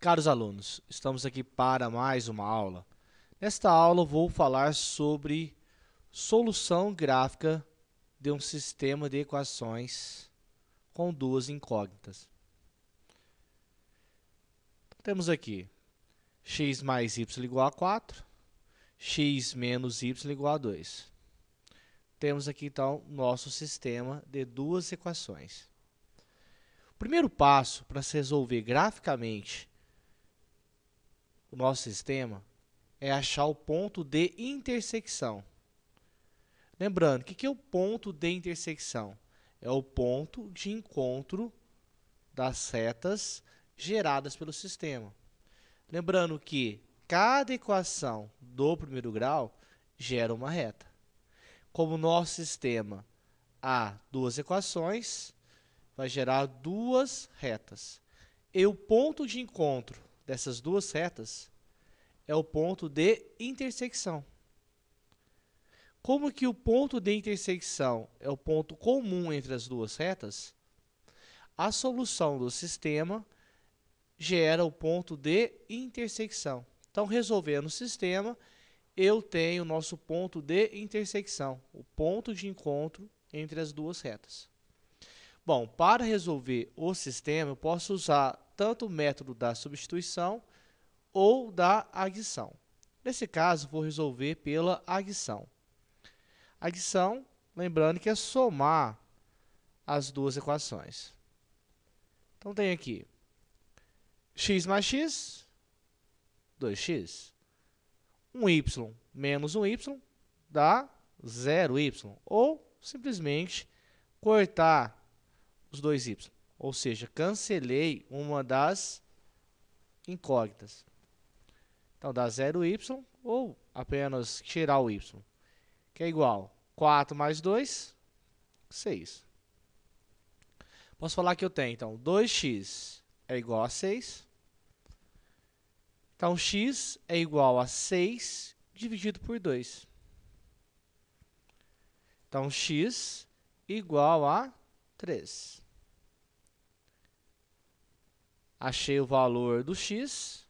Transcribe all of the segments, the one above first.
Caros alunos, estamos aqui para mais uma aula. Nesta aula vou falar sobre solução gráfica de um sistema de equações com duas incógnitas. Temos aqui x mais y igual a 4, x menos y igual a 2. Temos aqui então nosso sistema de duas equações. O primeiro passo para se resolver graficamente o nosso sistema é achar o ponto de intersecção. Lembrando, o que, é o ponto de intersecção? É o ponto de encontro das setas geradas pelo sistema. Lembrando que cada equação do primeiro grau gera uma reta. Como nosso sistema há duas equações, vai gerar duas retas. E o ponto de encontro dessas duas retas é o ponto de intersecção. Como que o ponto de intersecção é o ponto comum entre as duas retas, a solução do sistema gera o ponto de intersecção. Então, resolvendo o sistema, eu tenho o nosso ponto de intersecção, o ponto de encontro entre as duas retas. Bom, para resolver o sistema, eu posso usar tanto o método da substituição ou da adição. Nesse caso, vou resolver pela adição. Adição, lembrando que é somar as duas equações. Então, tem aqui x mais x, 2x. 1y menos 1y dá 0y. Ou, simplesmente, cortar os dois y. Ou seja, cancelei uma das incógnitas. Então dá 0y ou apenas tirar o y, que é igual 4 mais 2, 6. Posso falar que eu tenho, então, 2x é igual a 6. Então, x é igual a 6 dividido por 2. Então, x igual a 3. Achei o valor do x.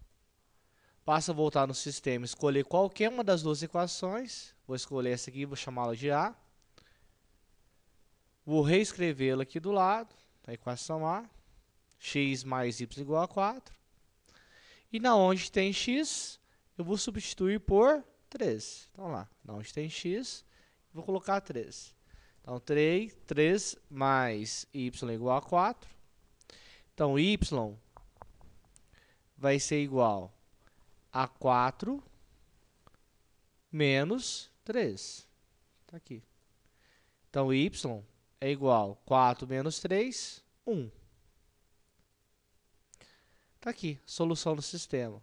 a voltar no sistema escolher qualquer uma das duas equações. Vou escolher essa aqui, vou chamá-la de A. Vou reescrevê-la aqui do lado, a equação A. x mais y igual a 4. E na onde tem x, eu vou substituir por 3. Então lá, na onde tem x, vou colocar 3. Então 3, 3 mais y igual a 4. Então y vai ser igual a 4 menos 3. Está aqui. Então, y é igual a 4 menos 3, 1. Está aqui, solução do sistema.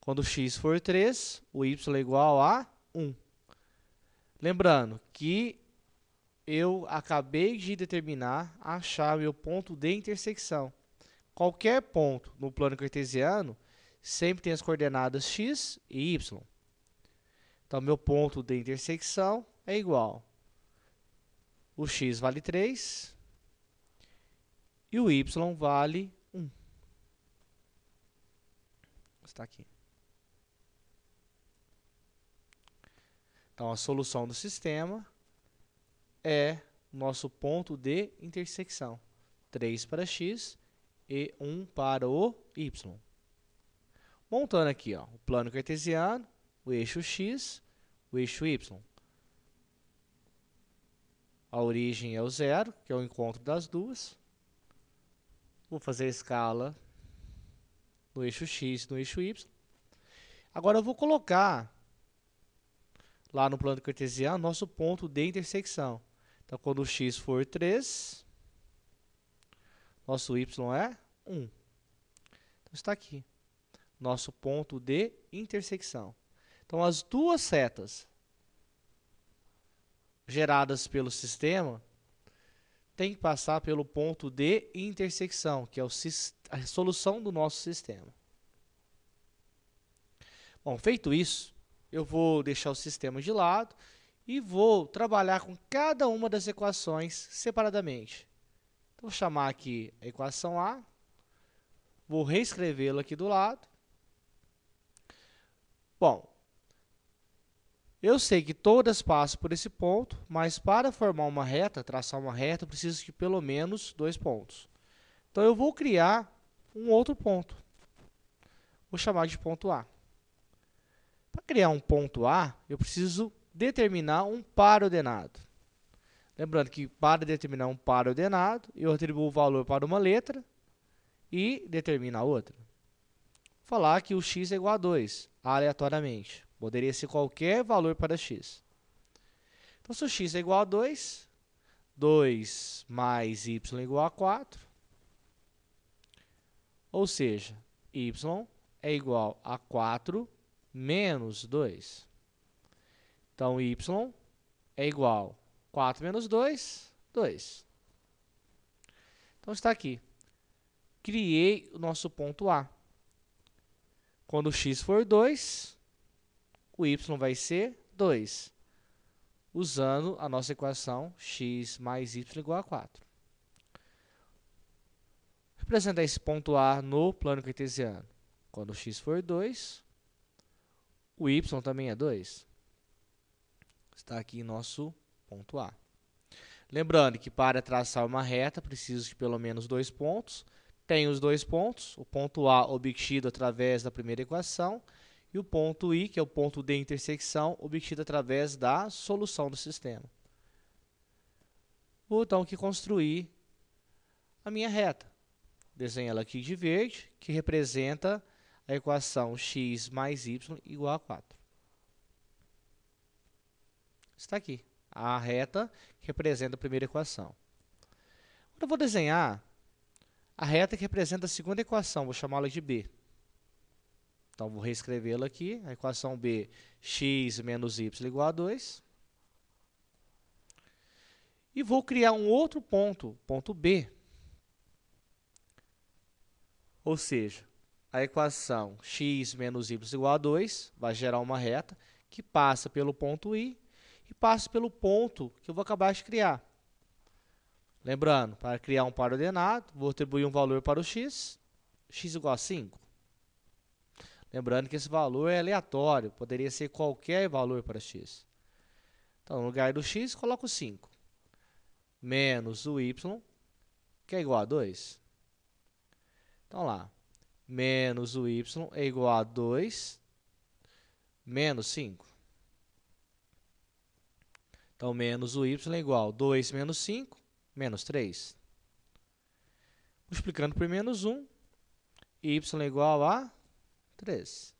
Quando x for 3, o y é igual a 1. Lembrando que eu acabei de determinar achar meu ponto de intersecção qualquer ponto no plano cartesiano sempre tem as coordenadas x e y. Então, meu ponto de intersecção é igual. O x vale 3 e o y vale 1. Está aqui. Então, a solução do sistema é nosso ponto de intersecção. 3 para x e 1 para o y. Montando aqui ó, o plano cartesiano, o eixo x, o eixo y. A origem é o zero, que é o encontro das duas. Vou fazer a escala no eixo x e no eixo y. Agora eu vou colocar lá no plano cartesiano nosso ponto de intersecção. Então, quando o x for 3, nosso y é 1. Então, está aqui. Nosso ponto de intersecção. Então, as duas setas geradas pelo sistema tem que passar pelo ponto de intersecção, que é a solução do nosso sistema. Bom, feito isso, eu vou deixar o sistema de lado e vou trabalhar com cada uma das equações separadamente. Então, vou chamar aqui a equação A, Vou reescrevê-lo aqui do lado. Bom, eu sei que todas passam por esse ponto, mas para formar uma reta, traçar uma reta, eu preciso de pelo menos dois pontos. Então eu vou criar um outro ponto. Vou chamar de ponto A. Para criar um ponto A, eu preciso determinar um par ordenado. Lembrando que para determinar um par ordenado, eu atribuo o valor para uma letra e determina a outra. Falar que o x é igual a 2, aleatoriamente. Poderia ser qualquer valor para x. Então, se o x é igual a 2, 2 mais y é igual a 4. Ou seja, y é igual a 4 menos 2. Então, y é igual a 4 menos 2, 2. Então, está aqui criei o nosso ponto A. Quando x for 2, o y vai ser 2, usando a nossa equação x mais y igual a 4. Representar esse ponto A no plano cartesiano. Quando x for 2, o y também é 2. Está aqui nosso ponto A. Lembrando que para traçar uma reta, preciso de pelo menos dois pontos tem os dois pontos, o ponto A obtido através da primeira equação e o ponto I, que é o ponto de intersecção, obtido através da solução do sistema. Vou então aqui construir a minha reta. Desenho ela aqui de verde, que representa a equação x mais y igual a 4. Está aqui. A reta que representa a primeira equação. Agora eu vou desenhar a reta é que representa a segunda equação, vou chamá-la de B. Então, vou reescrevê-la aqui. A equação B, x menos y igual a 2. E vou criar um outro ponto, ponto B. Ou seja, a equação x menos y igual a 2 vai gerar uma reta que passa pelo ponto I e passa pelo ponto que eu vou acabar de criar. Lembrando, para criar um par ordenado, vou atribuir um valor para o x, x igual a 5. Lembrando que esse valor é aleatório, poderia ser qualquer valor para x. Então, no lugar do x, coloco 5. Menos o y, que é igual a 2. Então, lá. Menos o y é igual a 2 menos 5. Então, menos o y é igual a 2 menos 5 menos 3. Multiplicando por menos 1, y é igual a 3.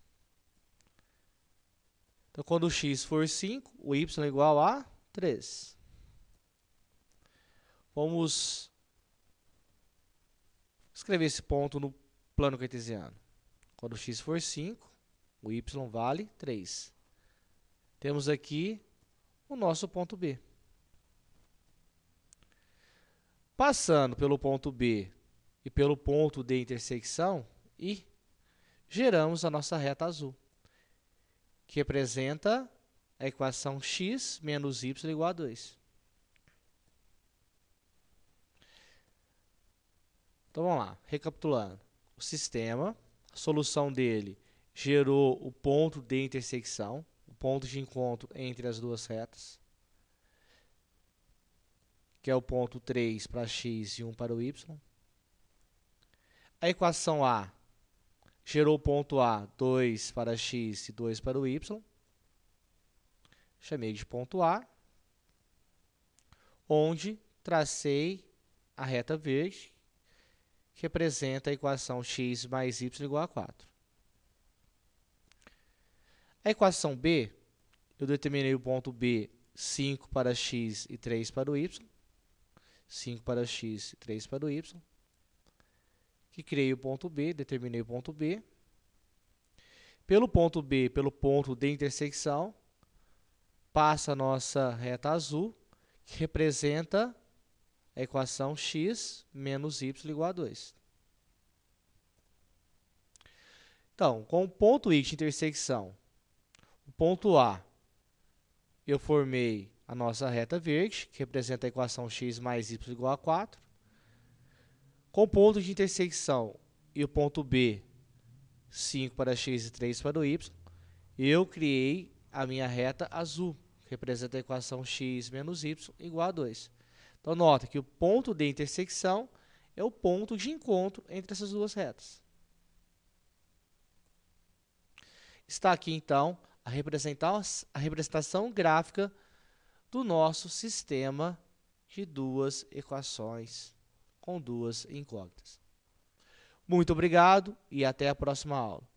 Então, quando o x for 5, o y é igual a 3. Vamos escrever esse ponto no plano cartesiano. Quando x for 5, o y vale 3. Temos aqui o nosso ponto B. passando pelo ponto B e pelo ponto de intersecção I, geramos a nossa reta azul, que representa a equação x menos y igual a 2. Então vamos lá, recapitulando. O sistema, a solução dele gerou o ponto de intersecção, o ponto de encontro entre as duas retas que é o ponto 3 para x e 1 para o y. A equação A gerou o ponto A, 2 para x e 2 para o y. Chamei de ponto A, onde tracei a reta verde, que representa a equação x mais y igual a 4. A equação B, eu determinei o ponto B, 5 para x e 3 para o y. 5 para x 3 para o y, que criei o ponto B, determinei o ponto B. Pelo ponto B, pelo ponto de intersecção, passa a nossa reta azul, que representa a equação x menos y igual a 2. Então, com o ponto X de intersecção, o ponto A, eu formei a nossa reta verde, que representa a equação x mais y igual a 4, com ponto de intersecção e o ponto B, 5 para x e 3 para o y, eu criei a minha reta azul, que representa a equação x menos y igual a 2. Então, nota que o ponto de intersecção é o ponto de encontro entre essas duas retas. Está aqui, então, a representação gráfica do nosso sistema de duas equações com duas incógnitas. Muito obrigado e até a próxima aula.